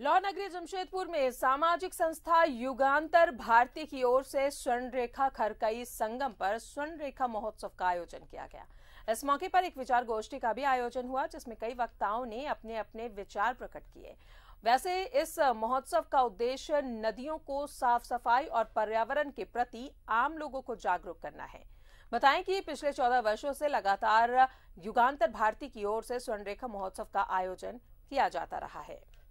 law नगरी जमशेदपुर में सामाजिक संस्था युगांतर भारती की ओर से रेखा खरकई संगम पर रेखा महोत्सव का आयोजन किया गया इस मौके पर एक विचार गोष्ठी का भी आयोजन हुआ जिसमें कई वक्ताओं ने अपने अपने विचार प्रकट किए वैसे इस महोत्सव का उद्देश्य नदियों को साफ सफाई और पर्यावरण के प्रति आम लोगों को जागरूक करना है बताएं कि पिछले चौदह वर्षों से लगातार युगांतर भारती की ओर से स्वर्ण रेखा महोत्सव का आयोजन किया जाता रहा है